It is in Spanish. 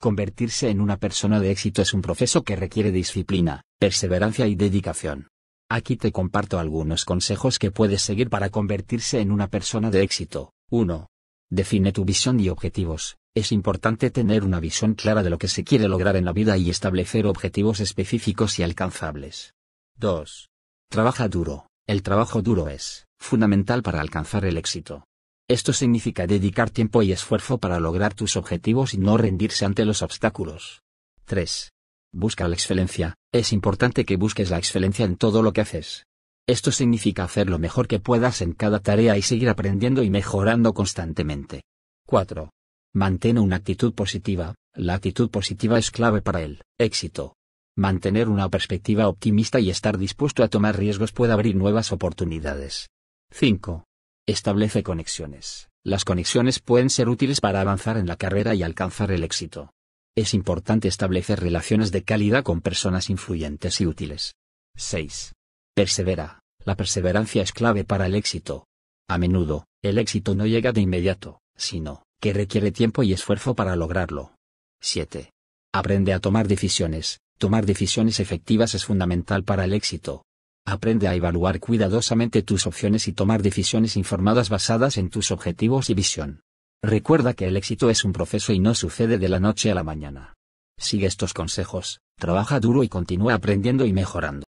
Convertirse en una persona de éxito es un proceso que requiere disciplina, perseverancia y dedicación. Aquí te comparto algunos consejos que puedes seguir para convertirse en una persona de éxito. 1. Define tu visión y objetivos. Es importante tener una visión clara de lo que se quiere lograr en la vida y establecer objetivos específicos y alcanzables. 2. Trabaja duro. El trabajo duro es fundamental para alcanzar el éxito. Esto significa dedicar tiempo y esfuerzo para lograr tus objetivos y no rendirse ante los obstáculos. 3. Busca la excelencia. Es importante que busques la excelencia en todo lo que haces. Esto significa hacer lo mejor que puedas en cada tarea y seguir aprendiendo y mejorando constantemente. 4. Mantén una actitud positiva. La actitud positiva es clave para el éxito. Mantener una perspectiva optimista y estar dispuesto a tomar riesgos puede abrir nuevas oportunidades. 5. Establece conexiones. Las conexiones pueden ser útiles para avanzar en la carrera y alcanzar el éxito. Es importante establecer relaciones de calidad con personas influyentes y útiles. 6. Persevera. La perseverancia es clave para el éxito. A menudo, el éxito no llega de inmediato, sino que requiere tiempo y esfuerzo para lograrlo. 7. Aprende a tomar decisiones. Tomar decisiones efectivas es fundamental para el éxito. Aprende a evaluar cuidadosamente tus opciones y tomar decisiones informadas basadas en tus objetivos y visión. Recuerda que el éxito es un proceso y no sucede de la noche a la mañana. Sigue estos consejos, trabaja duro y continúa aprendiendo y mejorando.